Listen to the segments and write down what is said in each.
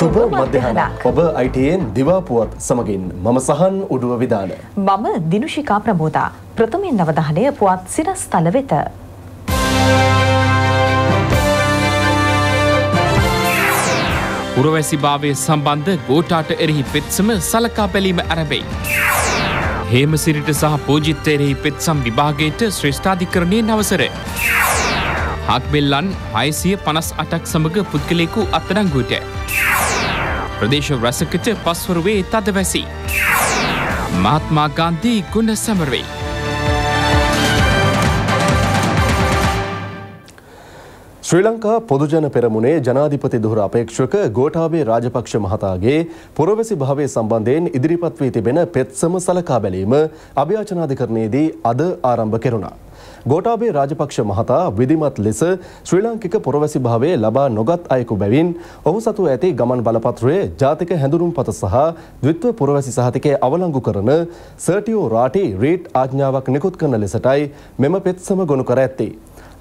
සුබ මධ්‍යහන ඔබ අයිටයෙන් දිවාපුවත් සමගින් මම සහන් උඩුව විධාන. මම දිනුෂිකා ප්‍රමෝදා ප්‍රථමෙන් නවධානය පුවත් සිරස් තල වෙත. පුරවැසිභාවය සම්බන්ධ ගෝටාට එරෙහි පෙත්සම සලකා පැලීම ඇරබයි. හේමසිරිට සහ පූජිත්ත එරෙහි පෙත්සම් විභාගයට ශ්‍රෂ්ඨාධිකරණය නවසර. හක්බෙල්ලන් හයසිය පනස් අටක් සමඟ පුද්ගලෙකු අත්තරංගුට. ප්‍රදේශ රැසකට පස්වරුවේ තද වැසි. මාත්මා ගන්ධී ගුණ සැමරවෙයි. ශ්‍රී ලංකා පොදුජන පෙරමුණේ ජනාධිපති දුහර අපේක්ෂක ගෝඨාභය රාජපක්ෂ මහතාගේ පුරවැසි භාවය සම්බන්ධයෙන් ඉදිරිපත් වී තිබෙන පෙත්සම සලකා බැලීම අභියාචනාධිකරණයේදී අද ආරම්භ කෙරුණා. ගෝටාබේ රාජපක්ෂ මහතා විධිමත් ලෙස ශ්‍රී ලාංකික පොරවැසි භාවය ලබා නොගත් අයෙකු බැවින් ඔහු සතු ඇති ගමන් බලපත්‍රයේ ජාතික හැඳුරුම් පත සහ ද්විත්ව පොරවැසි සහතිකය අවලංගු කරන සර්ටියෝ රාටි රේට් ආඥාවක් නිකුත් කරන ලෙසටයි මෙම පෙත්සම ගොනු කර ඇත්තේ.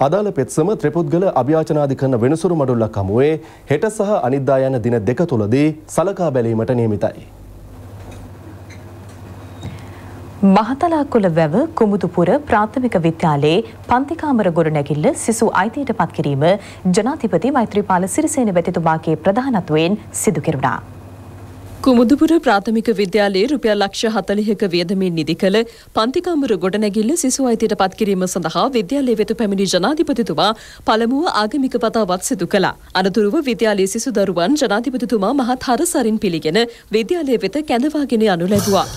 අදාළ පෙත්සම ත්‍රිපුද්ගල අභ්‍යාචනාධිකරණ වෙනසුරු මඩුල්ලක් හමුවේ හෙට සහ අනිද්දා යන දින දෙක තුලදී සලකා බැලීමට නියමිතයි. මහතලාකුල වැව කුමුදුපුර ප්‍රාථමික විද්‍යාලයේ පන්තිකාමර ගොඩනැගිල්ල සිසු අයිතියට පත් කිරීම ජනාධිපති මෛත්‍රීපාල සිරිසේන වැතිතුමාගේ ප්‍රධානත්වයෙන් සිදු කෙරුණා. කුමුදුපුර ප්‍රාථමික විද්‍යාලයේ රුපියල් ලක්ෂ 40ක වියදමින් නිදි කළ පන්තිකාමර ගොඩනැගිල්ල සිසු අයිතියට පත් කිරීම සඳහා විද්‍යාලයේ වෙත පැමිණි ජනාධිපතිතුමා පළමුව ආගමික වතාවත් සිදු කළා. අනතුරුව විද්‍යාලයේ සිසු දරුවන් ජනාධිපතිතුමා මහත් හරසරින් පිළිගෙන විද්‍යාලයේ වෙත කැඳවාගෙන යනු ලැබුවා.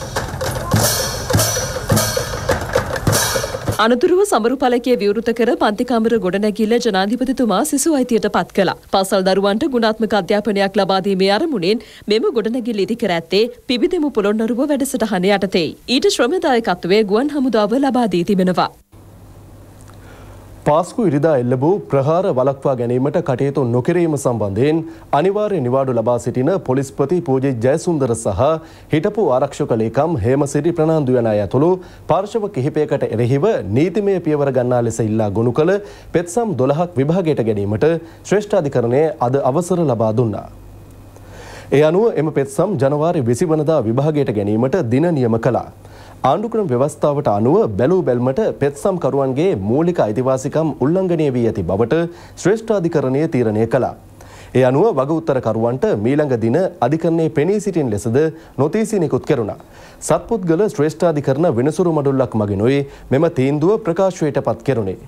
අනතුරුව සමරු පලකය විවෘත කර පන්තිකමර ගොඩනැගිල්ල ජනාධිපතිතුමා සිසු අයිතියට පත් කළා. පාසල් දරුවන්ට ගුණාත්මක අධ්‍යාපනයක් ලබාදීමේ අරමුණෙන් මෙම ගොඩනැගිල්ල ඉදි කර ඇත්තේ පිබිදෙමු පොළොන්නරුව වැඩසටහන යටතේ. ඊට ශ්‍රමදායකත්වයේ ගුවන් හමුදාව ලබා දී තිබෙනවා. පාස්කු ඉරිදා එල්ලබූ ප්‍රහාර වලක්වා ගැනීමට කටයුතු නොකිරීම සම්බන්ධයෙන් අනිවාර්ය නිවාඩු ලබා සිටින පොලිස්පති පූජි ජයසුන්දර සහ හිටපු ආරක්ෂක ලේකම් හේමසිරි ප්‍රනාන්දු යන අය ඇතුළු පාර්ශව කිහිපයකට එරෙහිව නීතිමය පියවර ගන්නා ලෙස ඉල්ලා ගොනු කළ පෙත්සම් 12ක් විභාගයට ගැනීමට ශ්‍රේෂ්ඨාධිකරණය අද අවසර ලබා දුන්නා. ඒ අනුව එම පෙත්සම් ජනවාරි 20 වනදා විභාගයට ගැනීමට දින නියම කළා. ආණ්ඩුක්‍රම ව්‍යවස්ථාවට අනුව බැලූ බැල්මට පෙත්සම්කරුවන්ගේ මූලික අයිතිවාසිකම් උල්ලංඝනය වී ඇති බවට ශ්‍රේෂ්ඨාධිකරණය තීරණය කළා. ඒ අනුව වගඋත්තරකරුවන්ට මීළඟ දින අධිකරණයේ පෙනී සිටින් ලෙසද නොතීසි නිකුත් කෙරුණා. සත්පුද්ගල ශ්‍රේෂ්ඨාධිකරණ වෙනසුරු මඩුල්ලක් මගිනුයි මෙම තීන්දුව ප්‍රකාශයට පත් කෙරුණේ.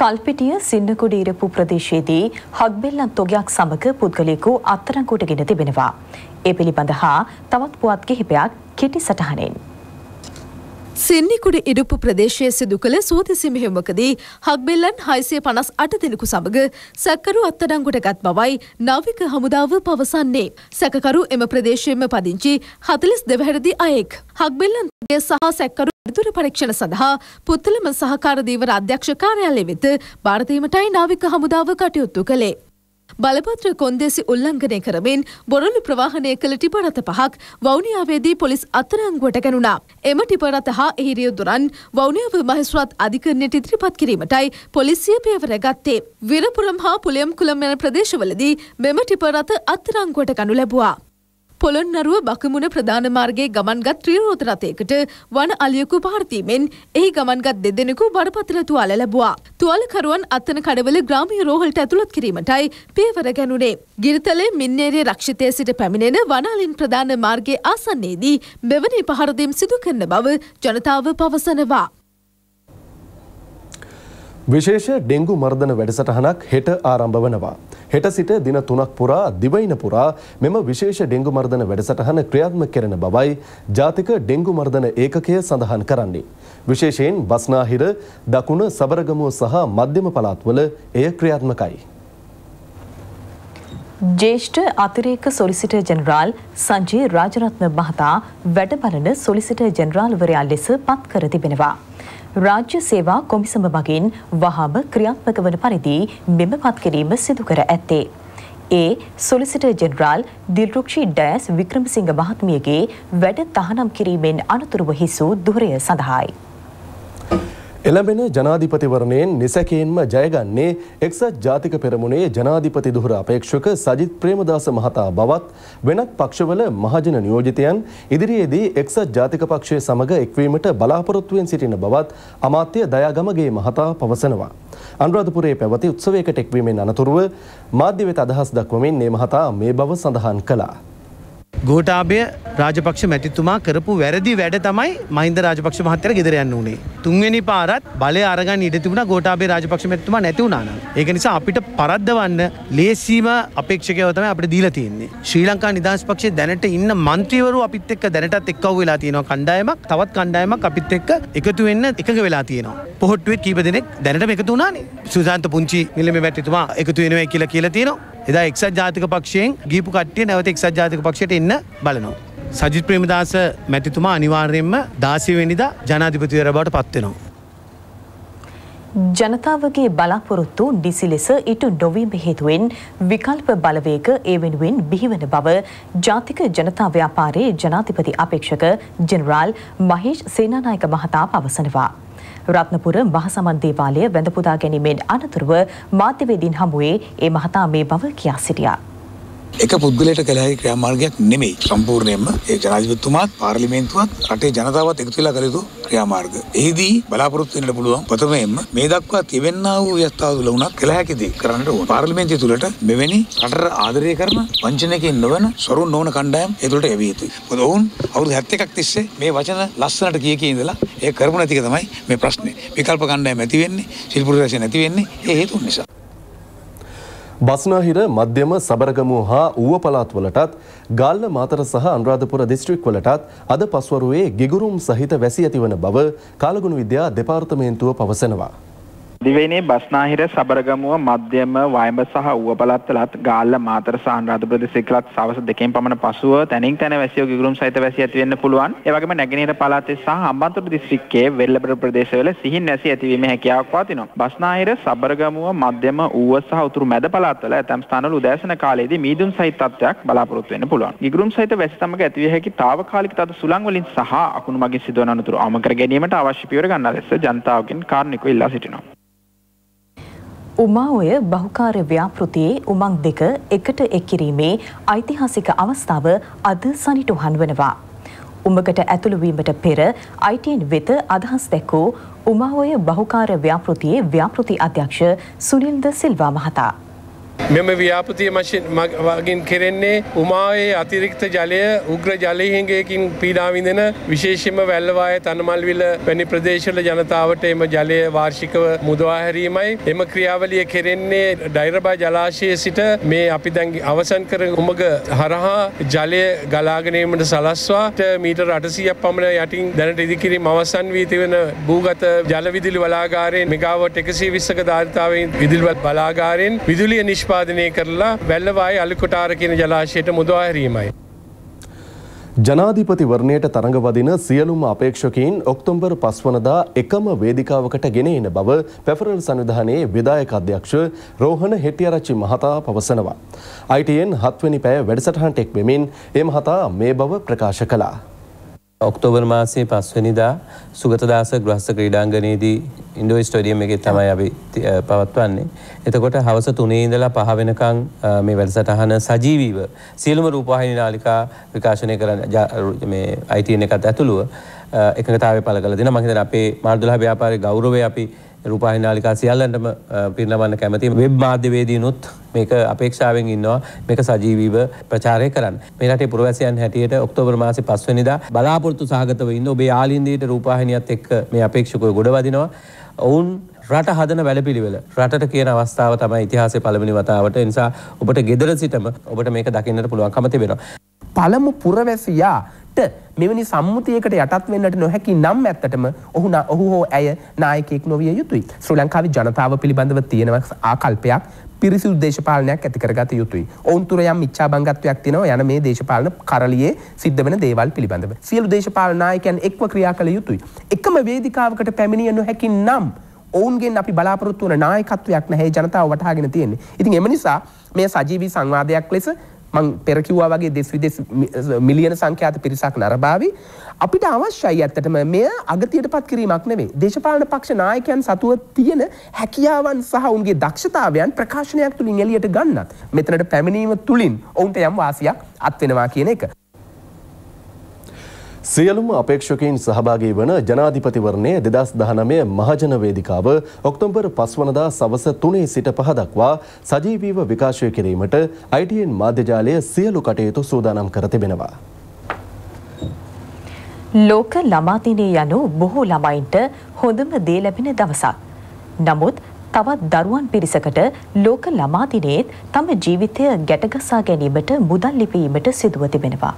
කල්පිටිය සින්නකුඩ ඉරපු ප්‍රදේශයේදී හක්බෙල්ලන් තොගයක් සමග පුද්ගලයෙකු අත්තරංකුවටගෙන තිබෙනවා. ඒ පිළිබඳ හා තවත් පුවත් කිහිපයක් කෙටි සටහනෙන්. සින්නිකුඩ ඉඩුප්පු ප්‍රදේශයේ සිදු කළ සූතිසි මෙහෙමකදී හක්බෙල්ලන් හයිසිය පනස් අට දෙනෙකු සමඟ සැකරු අත්තඩංගුට ගත් බවයි නවික හමුදාව පවසන්නේ. සැකකරු එම ප්‍රදේශයෙන්ම පදිංචි හතලිස් දෙවහැරදි අයෙක්. හක්බෙල්ලන්ගේ සහ සැක්කරු දුර පරීක්ෂණ සඳහා පුත්තලම සහකාරදීවර අධ්‍යක්ෂ කාර්යාලය වෙත භාරතීමටයි නාවික හමුදාව කටයුත්තු කළේ. බලපත්‍ර කොන්දේසි උල්ලංඝනය කරමින් බොරළු ප්‍රවාහනය කළ ටිපරත පහක් වවුනියාවේදී පොලිස් අත්තරංගුවට ගැනුණා. එම ටිපරත හා එහි රියදුරන් වවුනියාව මහේස්ත්‍රාත් අධිකරණයට ඉදිරිපත් කිරීමටයි පොලිසිය පියවර ගත්තේ. විරපුරම් හා පුලියම්කුලම් යන ප්‍රදේශවලදී මෙම ටිපරත අත්තරංගුවට ගනු ලැබුවා. පොළොන්නරුව බකමුණ ප්‍රධාන මාර්ගයේ ගමන්ගත් ත්‍රීරෝත රථයකට වන අලියකු පහරතීමෙන් එහි ගමන්ගත් දෙදෙනෙකු බරපතල තුවාල ලැබුවා. තුවාලකරුවන් අත්තන කඩවල ග්‍රාමීය රෝහලට ඇතුළත් කිරීමටයි පියවර ගැනුණේ. ගිරිතලේ මින්නේරේ රක්ෂිතය සිට පැමිණෙන වනාලින් ප්‍රධාන මාර්ගයේ ආසන්නයේදී මෙවැනි පහරදීම් සිදු කරන බව ජනතාව පවසනවා. විශේෂ ඩෙංගු මර්ධන වැඩසටහනක් හෙට ආරම්භ වනවා. හෙට සිට දින තුනක් පුරා දිවයින පුරා මෙම විශේෂ ඩෙංගු මර්ධන වැඩසටහන ක්‍රියාත්මක කරන බවයි ජාතික ඩෙංගු මර්ධන ඒකකය සඳහන් කරන්නේ. විශේෂයෙන් බස්නාහිර, දකුණ, සබරගමුව සහ මධ්‍යම පළාත්වල එය ක්‍රියාත්මකයි. ජේෂ්ඨ අතිරේක සොලිසිටර් ජෙනරාල් සංජය රාජරත්න මහතා වැඩ බලන සොලිසිටර් ජෙනරාල්වරයා ලෙස පත් කර තිබෙනවා. රාජ්‍ය සේවා කොමිසම මගින් වහාම ක්‍රියාත්මක වන පරිදි මෙම පත්කිරීම සිදු කර ඇත්තේ. ඒ සොලිසිටර් ජෙනරාල් දිල්රුක්ෂි ඩෑස් වික්‍රමසිංහ මහත්මියගේ වැඩ තහනම් කිරීමෙන් අනතුරුව හිසූ දුරය සඳහායි. එළඹෙන ජනාධිපතිවරණයෙන් නිසැකයෙන්ම ජයගන්නේ එක්සත් ජාතික පෙරමුණේ ජනාධිපති දුහර අපේක්ෂක සජිත් ප්‍රේමදාස මහතා බවත් වෙනත් පක්ෂවල මහජන නියෝජිතයන් ඉදිරියේදී එක්සත් ජාතික පක්ෂය සමඟ එක්වීමට බලාපොරොත්තුවෙන් සිටින බවත් අමාත්‍ය දයාගමගේ මහතා පවසනවා. අනුරාධපුරයේ පැවති උත්සවයකට එක්වීමෙන් අනතුරුව මාධ්‍ය වෙත අදහස් දක්වමින් මේ මහතා මේ බව සඳහන් කළා. ගෝටාභය රාජපක්ෂ මැතිතුමා කරපු වැරදි වැඩ තමයි මහින්ද රාජපක්ෂ මහත්තයට ගෙදර යන්න වනේ. තුන්වෙනි පාරත් බලය අරගන්න ඉඩ තිබුණ ගෝටාභය රාජපක්ෂ මැතිතුමා නැති වුණා. ඒක නිසා අපිට පරද්දවන්න ලේසිම අපේක්ෂකයව තමයි අපිට දීලා තියෙන්නේ. ශ්‍රී ලංකා නිදහස් පක්ෂයේ දැනට ඉන්න മന്ത്രിවරු අපිත් එක්ක දැනටත් එක්කව වෙලා තියෙනවා කණ්ඩායමක්, තවත් කණ්ඩායමක් අපිත් එක්ක එකතු වෙන්න එකඟ වෙලා තියෙනවා. පොහොට්ටුවේ කීප දෙනෙක් දැනටම එකතු වුණානේ. සුසාන්ත පුංචි මිලමේ මැතිතුමා එකතු වෙනවා කියලා කියලා තියෙනවා. එදා එක්සත් ජාතික පක්ෂයෙන් ගීපු කට්ටිය නැවත එක්සත් ජාතික පක්ෂයට එන්න බලනවා. සජිත් ප්‍රේමදාස මැතිතුමා අනිවාර්යෙන්ම 16 වෙනිදා ජනාධිපතිවරයා බවට පත්වෙනවා. ජනතාවගේ බලාපොරොත්තු නිසි ලෙස ඉටු නොවීම හේතුවෙන් විකල්ප බලවේග ඒ වෙනුවෙන් බිහිවන බව ජාතික ජනතා ව්‍යාපාරයේ ජනාධිපති අපේක්ෂක ජෙනරාල් මහේෂ් සේනානායක මහතා පවසනවා. රත්නපුර මහසමන් දේවාලය වැඳපුදා ගැනීමෙන් අනතුරුව මාධ්‍යවේදීන් හමුවේ ඒ මහතා මේ බව කියා සිටියා. එක පුද්ගලයට කළහැකි ක්‍රියාමාර්ගයක් නෙමෙයි සම්පූර්ණයෙන්ම ඒ ජනාධිපතිතුමාත් පාර්ලිමේන්තුවත් රටේ ජනතාවත් එකතු වෙලා කළ යුතු ක්‍රියාමාර්ග. එහිදී බලාපොරොත්තු වෙන්න පුළුවන් ප්‍රථමයෙන්ම මේ දක්වා තිබෙන්නා වූ ව්‍යස්ථාව තුළ වුණත් කළ හැකි දේ කරන්නට ඕන. පාර්ලිමේන්තුව තුළට මෙවැනි රටට ආදරය කරන වංචනයකින් නොවන සරුන් නොවන කණ්ඩායම් ඒ තුළට එවිය යුතුයි. මොකද ඔවුන් අවුරුදු 71ක් තිස්සේ මේ වචන ලස්සනට කිය කී ඉඳලා ඒ කරපු නැතික තමයි මේ ප්‍රශ්නේ විකල්ප කණ්ඩායම ඇති වෙන්නේ ශිල්පුර රැසිය නැති වෙන්නේ ඒ හේතුන් නිසා. බස්නාහිර මධ්‍යම සබරගමු හා ඌව පළාත්වලටත් ගල්ල මාතර සහ අනුරාධපුර දිස්ත්‍රික්වලටත් අද පස්වරුවේ ගිගුරුම් සහිත වැසි ඇතිවන බව කාලගුණ විද්‍යා දෙපාර්තමේන්තුව පවසනවා. දිවයිනේ බස්නාහිර සබරගමුව මධ්‍යම වයඹ සහ ඌවපලත්තලත් ගාල්ල මාතර සහ අනුරාධපුර දිස්ත්‍රික්කලත් සවස් දෙකෙන් පමණ පසුව තැනින් තැන වැසියෝ ගිගුරුම් සහිත වැසි ඇති වෙන්න පුළුවන්. ඒ වගේම නැගෙනහිර පළාතේ සහ හම්බන්තොට දිස්ත්‍රික්කයේ වෙල්ලබර ප්‍රදේශවල සිහින් වැසි ඇතිවීමේ හැකියාවක් පවතිනවා. බස්නාහිර සබරගමුව මධ්‍යම ඌව සහ උතුරු මැද පළාත්වල ඇතම් ස්ථානවල උදෑසන කාලයේදී මීදුම් සහිත තත්ත්වයක් බලාපොරොත්තු වෙන්න පුළුවන්. ගිගුරුම් සහිත වැසි සමග ඇතිවිය හැකි తాවකාලික තද සුළං වලින් සහ අකුණු මගින් සිදුවන අනතුරු අවම කර ගැනීමට අවශ්‍ය පියවර ගන්නා ලෙස ජනතාවගෙන් කාරුණිකව ඉල්ලා සිටිනවා. උමා ඔය බහුකාර්ය ව්‍යාපෘතියේ උමං දෙක එකට එක් කිරීමේ ඓතිහාසික අවස්ථාව අද සනිටුහන් වනවා. උමකට ඇතුළු වීමට පෙර ITN වෙත අදහස් දැක්වූ උමා ඔය බහුකාර්ය ව්‍යාපෘතියේ ව්‍යාපෘති අධ්‍යක්ෂ සුනිල් ද සිල්වා මහතා. මෙම ව්‍යාපතිය වගින් කෙරෙන්නේ උමාවේ අතිරික්ත ජලය උග්‍ර ජලහිඟයකින් පීඩාවිඳෙන විශේෂම වැල්ලවාය තනමල්විල වැනි ප්‍රදේශල ජනතාවට එම ජලය වාර්ෂිකව මුදවාහැරීමයි. එම ක්‍රියාවලිය කෙරෙන්නේ ඩෛරබා ජලාශය සිට මේ අපි දැන් අවසන් කර උමග හරහා ජලය ගලාගනීමට සලස්වාට මීට රටසියක් පමණ යටින් දැනට ඉදිකිරීම අවසන් වී තිවෙන භූගත ජලවිදිලි වලාගාරයෙන් මෙගාවට එකසි විස්සක ධාරිතාවෙන් විදිල්වත් බලාගාරයෙන් විදුලිය නිශ් නිෂ්පාදනය කරලා වැල්ලවායි අල්කොටාර කියන ජලාශයට මුදවා හැරීමයි. ජනාධිපතිවරණයට තරඟවදින සියලුම අපේක්ෂකයින් ඔක්තොම්බර් පස්වනදා එකම වේදිකාවකට ගෙන එන බව පැෆරල් සංවිධානයේ විදායක අධ්‍යක්ෂ රෝහණ හෙටියරච්චි මහතා පවසනවා. අයිටයෙන් හත්වනි පැය වැඩසටහන්ට එක් වෙමින් ඒ මහතා මේ බව ප්‍රකාශ කලා. ඔක්තෝබර් මාසේ පස්වනිදා සුගතදාස ග්‍රස්ස ක්‍රීඩාංගනයේදී ඉන්ඩෝ ස්ටඩියම් එකෙ තමයි අපි පවත්වන්නේ. එතකොට හවස තුනේ ඉඳලා පහ වෙනකං මේ වැඩසටහන සජීවීව සියලුම රූපවාහිනී නාලිකා විකාශනය කරන IT එකත් ඇතුළුව එකතාව පල කල දින මහිතර අපේ මාර්දුල ව්‍යාපාරය ගෞරවය අපි රූපාහි නාලිකා සියල්ලන්ටම පිරිනවන්න කැමති වෙබ් මාධ්‍යවේදීනුත් මේක අපේක්ෂාවෙන් ඉන්නවා මේක සජීවීව ප්‍රචාරය කරන්න මේරටේ පුරවැසියන් හැටියට ඔක්තෝබර් මාසෙ පස්වනිදා බලාපොරොත්තු සහගතව ඉන්න ඔබේ ආලින්දයට රූපාහිනියත් එක්ක මේ අපේක්ෂකව ගොඩවදිනවා ඔවුන් රට හදන වැඩපිළිවෙල රට කියන අවස්ථාව තමයි ඉතිහාසය පළමිනි වතාවට නිසා ඔබට ගෙදර සිටම ඔබට මේක දකින්නට පුළුවන් කමති වෙනවා. පළමු පුරවැසියා ඇත්ත මෙවැනි සම්මුතියකට යටත් වෙන්නට නොහැකි නම් ඇත්තටම ඔහු ඔහු හෝ ඇය නායකෙක් නොවිය යුතුයි ශ්‍රී ලංකාවේ ජනතාව පිළිබඳව තියෙනවක් ආකල්පයක් පිරිසිදු දේශපාලනයක් ඇතිකරගත යුතුයි. ඔවුන් තුර යම් මිච්ඡා බංගත්වයක් තියෙනවා යන මේ දේශපාලන කරළියේ සිද්ධ වෙන දේවල් පිළිබඳව. සියලු දේශපාලන නායකයන් එක්ව ක්‍රියා කළ යුතුයි. එකම වේදිකාවකට පැමිණිය නොහැකි නම් ඔවුන්ගෙන් අපි බලාපොරොත්තු වන නායකත්වයක් නැහැ ජනතාව වටහාගෙන තියෙන්නේ. ඉතින් එම නිසා මේ සජීවී සංවාදයක් ලෙස මං පෙරකිව්වා වගේ දෙස්විද මිලියන සංඛ්‍යාත පිරිසක් නරභාවි. අපිට අවශ්‍යයි ඇත්තටම මෙය අගතියට පත් කිරීමක් නෙවේ. දේශපාලන පක්ෂ නායකයන් සතුව තියෙන හැකියාවන් සහ උන්ගේ දක්ෂතාවයන් ප්‍රකාශනයක් තුළින් එලියට ගන්නත්. මෙතනට පැමිණීම තුළින් ඔවුන්ට යම් වාසියක් අත්වෙනවා කියන එක. සියලුම අපේක්ෂකයින් සහභාගී වන ජනාධිපතිවරණය දෙදස් දහනමය මහජන වේදිකාව ඔක්තොම්බර් පස්වනදා සවස තුනේ සිට පහදක්වා සජීවීව විකාශය කිරීමට අයිටයෙන් මාධ්‍යජාලය සියලු කටයුතු සූදානම් කර තිබෙනවා. ලෝක ළමාතිනය යනු බොහෝ ළමයින්ට හොඳම දේ ලැබෙන දවසක්. නමුත් තවත් දරුවන් පිරිසකට ලෝක ළමාතිනයේත් තම ජීවිතය ගැටගසා ගැනීමට මුදල් ලිපීමට සිදුව තිබෙනවා.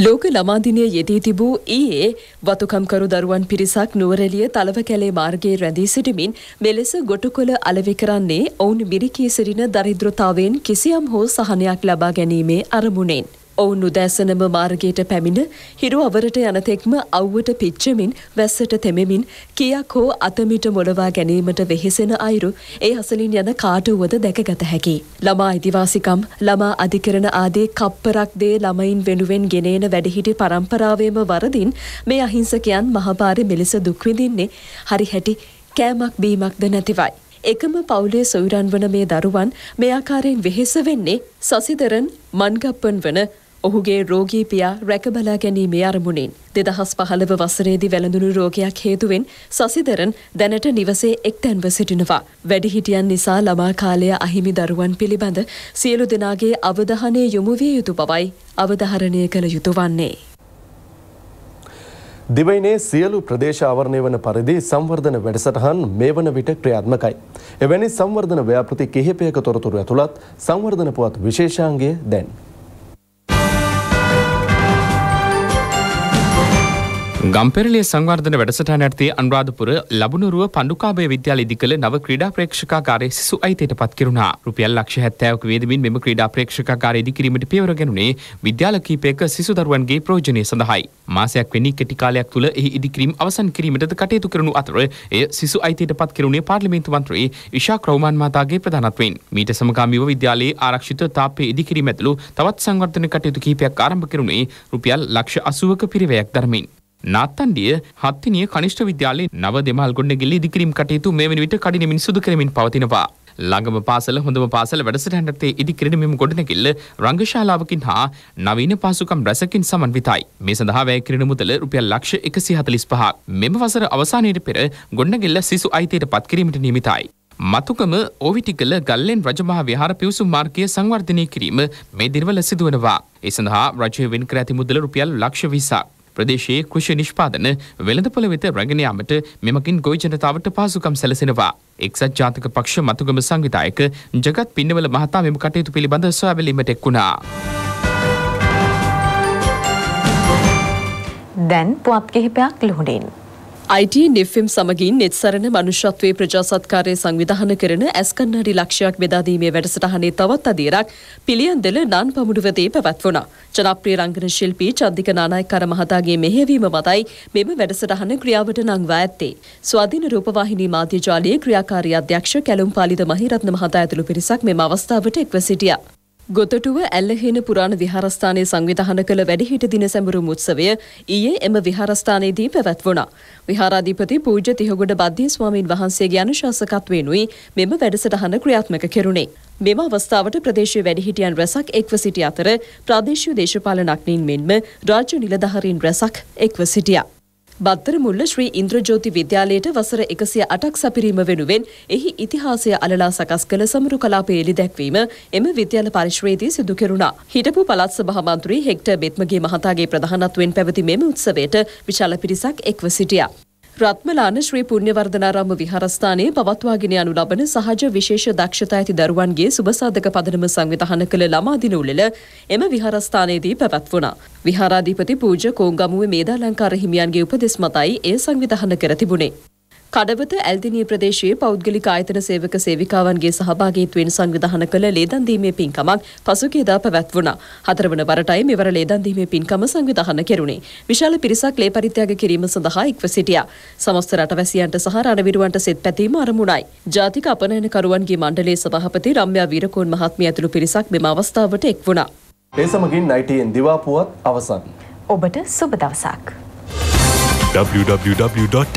ලෝක ළමාදිනය යෙදී තිබූ ඊයේ වතුකම්කරු දරුවන් පිරිසක් නුවරැලිය තලව කැලේ මාර්ගයේ රැඳී සිටිමින් මෙලෙස ගොටුකොළ අලෙවි කරන්නේ ඔවුන් මිරිකී සිටින දරිද්‍රතාවයෙන් කිසියම් හෝ සහනයක් ලබා ගැනීමේ අරමුණෙන්. ඔවුන් උදැසනම මාර්ගයට පැමිණ හිරු අවරට යනතෙක්ම අව්වට පිච්චමින් වැස්සට තෙමෙමින් කියක් හෝ අතමිට මොලවා ගැනීමට වෙහෙසෙන අයුරු ඒ අසලින් යන කාටුවද දැකගත හැකි. ළමා අයිතිවාසිකම් ළමා අධිකරණ ආදී කප්පරක් දේ ළමයින් වෙනුවෙන් ගෙනේන වැඩහිටි පරම්පරාවේම වරදින් මේ අහිංසකයන් මහපාරි මෙලෙස දුක්විඳින්නේ හරි හැටි කෑමක් බීමක්ද නැතිවයි. එකම පවුලේ සොයුරන් වන මේ දරුවන් මේ ආකාරයෙන් වෙහෙස වෙන්නේ සසිදරන් මන්ගප්පන් වන ඔහුගේ රෝගී පියා රැකබලා ගැනීමේ අරමුණින් දෙදහස් පහළව වසරේදි වැළඳුණු රෝගයක් හේතුවෙන් සසිදරන් දැනට නිවසේ එක්තැන්ව සිටිනවා. වැඩිහිටියන් නිසා ළමා කාලය අහිමි දරුවන් පිළිබඳ සියලු දෙනාගේ අවධානය යොමු විය යුතු බවයි අවධාරණය කළ යුතු වන්නේ. දිවයිනේ සියලු ප්‍රදේශ ආවරණය වන පරිදි සංවර්ධන වැඩසටහන් මේ වන විට ක්‍රියාත්මකයි. එවැනි සංවර්ධන ව්‍යාපෘති කිහිපයක තොරතුරු ඇතුළත් සංවර්ධන පුවත් විශේෂාංගය දැන්. ගම්පෙරලිය සංවර්ධන වැඩසටහන ඇත්තේ අනුරාධපුර ලබුණුරුව පණ්ඩුකාභය විද්‍යාල ඉදිකළ නව ක්‍රීඩා ප්‍රේක්ෂකාකාරය සිසු අයිතයට පත් කෙරුණා. රුපියල් ලක්ෂ 70ක වේදමින් මෙම ක්‍රීඩා ප්‍රේක්ෂකාකාරය ඉදිකිරීමට පියවර ගැනුණේ විද්‍යාල කිහිපයක සිසු දරුවන්ගේ ප්‍රයෝජනය සඳහායි. මාසයක් වැනි කෙටි කාලයක් තුළ එහි ඉදිකිරීම අවසන් කිරීමටද කටයුතු කරනු අතර එය සිසු අයිතයට පත් කෙරුණේ පාර්ලිමේන්තු මන්ත්‍රී ඉෂා ක්‍රෞමාන් මහතාගේ ප්‍රධානත්වයෙන්. මීට සමගාමීව විද්‍යාලයේ ආරක්ෂිත තාප්පේ ඉදිකිරීම ඇතුළු තවත් සංවර්ධන කටයුතු කිහිපයක් ආරම්භ කෙරුණේ රුපියල් ලක්ෂ 80ක පිරිවැයක් දරමින්. නාත්තන්ඩිය හත්තිනිය කනිෂ්ඨ විද්‍යාලයේ නව දෙමල් ගොඩනැගිල්ල ඉදිකිරීම් කටයුතු මේ වෙන විට කඩිනමින් සුදු කරමින් පවතිනවා. ළඟම පාසල හොඳම පාසල වැඩසටහනටේ ඉදිකිරෙන මෙම ගොඩනැගිල්ල රංගශාලාවකින් හා නවීන පහසුකම් රැසකින් සමන්විතයි. මේ සඳහා වැය කිරීම මුදල රුපියල් ලක්ෂ 145ක්. මෙම වසර අවසානයේ පෙර ගොඩනැගිල්ල සිසු අයිතියට පත් කිරීමට නියමිතයි. මතුකම ඕවිටිකල ගල්ලෙන් රජමහා විහාර පිවිසුම් මාර්ගය සංවර්ධනය කිරීම මේ දිනවල සිදුවනවා. ඒ සඳහා රජය වෙන් කර ඇති මුදල රුපියල් ලක්ෂ 20ක්. ප්‍රදේශයේ කෘෂි නිෂ්පාදන වෙළඳපොළ වෙත රැගෙන යාමට මෙමකින් ගොවි ජනතාවට පහසුකම් සැලසෙනවා. එක්සත් ජාතික පක්ෂ මතුගම සංවිධායක ජගත් පින්නවල මහතා මෙම කටයුතු පිළිබඳ සොයාබැලීමට එක් වුණා. දැන් පුවත් කිහිපයක් ලුහුණින්. ITN FM සමගින් netසරණ මනුෂ්‍යත්වයේ ප්‍රජාසත්කාරය සංවිධානය කරන ඇස්කන්නාඩි ලක්ෂයක් බෙදා දීමේ වැඩසටහනේ තවත් අදියරක් පිළියන්දල නන් පමුණුවතේ පැවැත්වුණා. ජනප්‍රිය රංගන ශිල්පී චන්දික නානායක්කර මහතාගේ මෙහෙයවීම මතයි මෙම වැඩසටහන ක්‍රියාවට නංවා ඇත්තේ. ස්වාධීන රූපවාහිනී මාධ්‍ය ජාලයේ ක්‍රියාකාරී අධ්‍යක්ෂ කැලුම්පාලිද මහිරත්න මහතා ඇතුළු පිරිසක් මෙම අවස්ථාවට එක්ව සිටියා. ගොතටුව ඇල්ලහින පුරාණ විහාරස්ථානය සංවිධාන කළ වැඩිහිට දින සැඹරුම් උත්සවය ඊයේ එම විහාරස්ථානයේදී පැවැත්වුණා. විහාරාධිපති පූජ්‍ය තිහගොඩ බද්ධිය ස්වාමීන් වහන්සේගේ අනුශාසකත්වයෙනුයි මෙම වැඩසටහන ක්‍රියාත්මක කෙරුණේ. මෙම අවස්ථාවට ප්‍රදේශීය වැඩිහිටියන් රැසක් එක්ව සිටි අතර ප්‍රාදේශීය දේශපාලනඥයින් මෙන්ම රාජ්‍ය නිලධාරීන් රැසක් එක්ව සිටියා. බත්තරමුල්ල ශ්‍රී ඉන්ද්‍රජෝති විද්‍යාලයට වසර එකසිය අටක් සැපිරීම වෙනුවෙන් එහි ඉතිහාසය අලලා සකස් කළ සමරු කලාපය එලි දැක්වීම එම විද්‍යාල පරිශ්වේදී සිදු කෙරුණා. හිටපු පළත් සභාමන්ත්‍රී හෙක්ටර් බෙත්මගේ මහතාගේ ප්‍රධානත්වයෙන් පැවති මෙම උත්සවයට විශාල පිරිසක් එක්ව සිටියා. රත්මලාන ශ්‍රී පුණ්‍යවර්ධනාරාම විහාරස්ථානයේ පවත්වාගෙන යනු ලබන සහජ විශේෂ දක්ෂතා ඇති දරුවන්ගේ සුබසාධක පදනම සංවිධාන කළ ළමා දින උළෙල එම විහාරස්ථානයේදී පැවැත්වුණා. විහාරාධිපති පූජ්‍ය කෝංගමුවේ මේදාලංකාර හිමියන්ගේ උපදෙස් මතයි එය සංවිධාන කර තිබුණේ. කඩවත ඇල්දිනිය ප්‍රදේශයේ පෞද්ගලික ආයතන සේවක සේවිකාවන්ගේ සහභාගීත්වයෙන් සංවිධාන කළ ලේදන් දීමේ පින්කමක් පසුගියදා පැවැත්වුණා. හතරවන වරටයි මෙවර ලේදන් දීමේ පින්කම සංවිධාන කෙරුණේ. විශාල පිරිසක් ලේ පරිත්‍යාග කිරීම සඳහා ඉක්ව සිටියා. සමස්ත රටවැසියන්ට සහ රණවිරුවන්ට සෙත් පැතීම අරමුණයි. ජාතික අපනයනකරුවන්ගේ මණ්ඩලයේ සභාපති රම්‍යා වීරකෝන් මහත්මිය ඇතුළු පිරිසක් මෙම අවස්ථාවට එක් වුණා. ඒ සමගින් ITN දිවාපුවත් අවසන්. ඔබට සුබ දවසක්. www.ipnnews.lk.